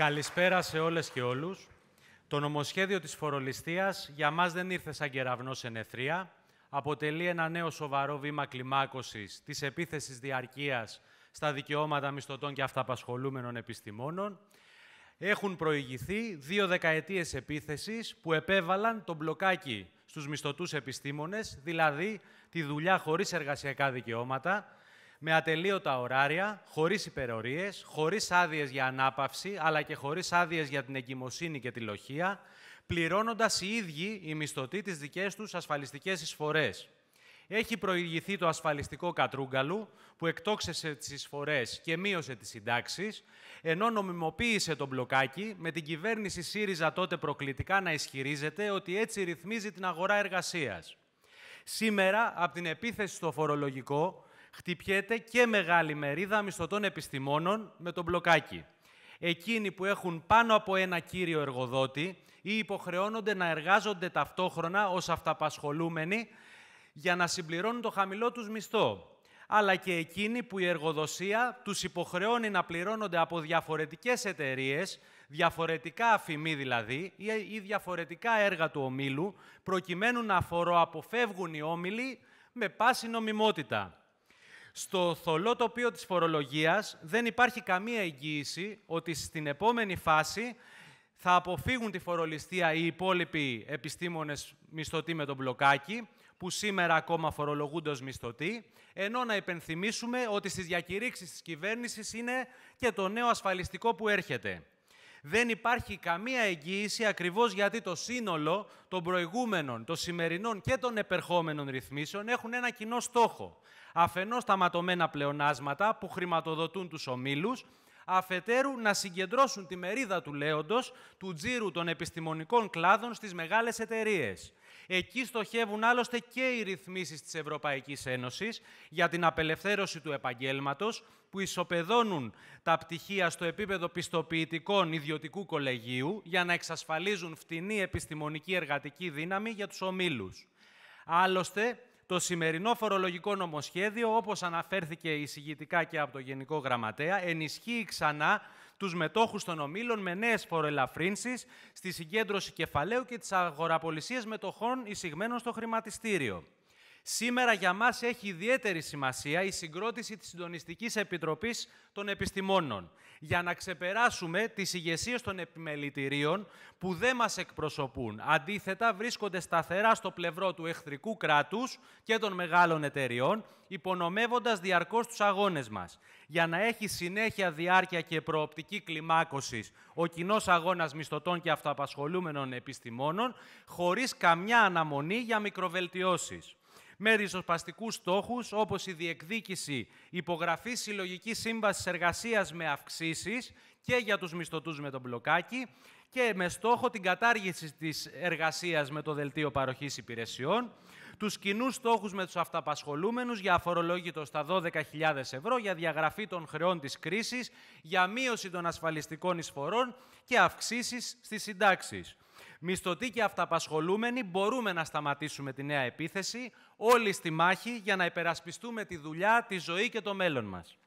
Καλησπέρα σε όλες και όλους. Το νομοσχέδιο της φορολιστίας για μας δεν ήρθε σαν κεραυνό σε νεθρία. Αποτελεί ένα νέο σοβαρό βήμα κλιμάκωσης της επίθεσης διαρκείας στα δικαιώματα μισθωτών και αυταπασχολούμενων επιστημόνων. Έχουν προηγηθεί δύο δεκαετίες επίθεσης που επέβαλαν τον μπλοκάκι στους μισθωτούς επιστήμονες, δηλαδή τη δουλειά χωρίς εργασιακά δικαιώματα, με ατελείωτα ωράρια, χωρίς υπερορίες, χωρίς άδειες για ανάπαυση, αλλά και χωρίς άδειες για την εγκυμοσύνη και τη λοχεία, πληρώνοντας οι ίδιοι οι μισθωτοί τις δικές τους ασφαλιστικές εισφορές. Έχει προηγηθεί το ασφαλιστικό κατρούγκαλου, που εκτόξεσε τις εισφορές και μείωσε τις συντάξεις, ενώ νομιμοποίησε τον μπλοκάκι με την κυβέρνηση ΣΥΡΙΖΑ τότε προκλητικά να ισχυρίζεται ότι έτσι ρυθμίζει την αγορά εργασίας. Σήμερα, από την επίθεση στο φορολογικό, χτυπιέται και μεγάλη μερίδα μισθωτών επιστημόνων με τον μπλοκάκι. Εκείνοι που έχουν πάνω από ένα κύριο εργοδότη ή υποχρεώνονται να εργάζονται ταυτόχρονα ως αυταπασχολούμενοι για να συμπληρώνουν το χαμηλό τους μισθό. Αλλά και εκείνοι που η εργοδοσία τους υποχρεώνει να πληρώνονται από διαφορετικές εταιρείες, διαφορετικά αφημί δηλαδή, ή διαφορετικά έργα του ομίλου, προκειμένου να φοροαποφεύγουν οι όμιλοι με πάση νομιμότητα. Στο θολό τοπίο της φορολογίας δεν υπάρχει καμία εγγύηση ότι στην επόμενη φάση θα αποφύγουν τη φορολιστία οι υπόλοιποι επιστήμονες μισθωτοί με τον μπλοκάκι, που σήμερα ακόμα φορολογούνται ως μισθωτοί, ενώ να υπενθυμίσουμε ότι στις διακηρύξεις της κυβέρνησης είναι και το νέο ασφαλιστικό που έρχεται. Δεν υπάρχει καμία εγγύηση ακριβώς γιατί το σύνολο των προηγούμενων, των σημερινών και των επερχόμενων ρυθμίσεων έχουν ένα κοινό στόχο. Αφενός τα ματωμένα πλεονάσματα που χρηματοδοτούν τους ομίλους, αφετέρου να συγκεντρώσουν τη μερίδα του λέοντος του τζίρου των επιστημονικών κλάδων στις μεγάλες εταιρείες. Εκεί στοχεύουν άλλωστε και οι ρυθμίσεις της Ευρωπαϊκής Ένωσης για την απελευθέρωση του επαγγέλματος, που ισοπεδώνουν τα πτυχία στο επίπεδο πιστοποιητικών ιδιωτικού κολεγίου για να εξασφαλίζουν φτηνή επιστημονική εργατική δύναμη για τους ομίλους. Άλλωστε, το σημερινό φορολογικό νομοσχέδιο, όπως αναφέρθηκε εισηγητικά και από το Γενικό Γραμματέα, ενισχύει ξανά τους μετόχους των ομίλων με νέες φοροελαφρύνσεις στη συγκέντρωση κεφαλαίου και τις αγοραπολισίες μετοχών εισηγμένων στο χρηματιστήριο. Σήμερα για μας έχει ιδιαίτερη σημασία η συγκρότηση της Συντονιστικής Επιτροπής των Επιστημόνων για να ξεπεράσουμε τις ηγεσίες των επιμελητηρίων που δεν μας εκπροσωπούν. Αντίθετα, βρίσκονται σταθερά στο πλευρό του εχθρικού κράτους και των μεγάλων εταιριών, υπονομεύοντας διαρκώς τους αγώνες μας. Για να έχει συνέχεια διάρκεια και προοπτική κλιμάκωσης ο κοινός αγώνας μισθωτών και αυτοαπασχολούμενων επιστημόνων, χωρίς καμιά αναμονή για μικροβελτιώσεις με ριζοσπαστικούς στόχους όπως η διεκδίκηση υπογραφής συλλογικής σύμβασης εργασίας με αυξήσεις και για τους μισθωτούς με τον μπλοκάκι και με στόχο την κατάργηση της εργασίας με το Δελτίο Παροχής Υπηρεσιών, τους κοινούς στόχους με τους αυταπασχολούμενους για αφορολόγητο στα 12.000 ευρώ, για διαγραφή των χρεών της κρίσης, για μείωση των ασφαλιστικών εισφορών και αυξήσεις στις συντάξεις. Μισθωτοί και αυταπασχολούμενοι μπορούμε να σταματήσουμε τη νέα επίθεση, όλοι στη μάχη για να υπερασπιστούμε τη δουλειά, τη ζωή και το μέλλον μας.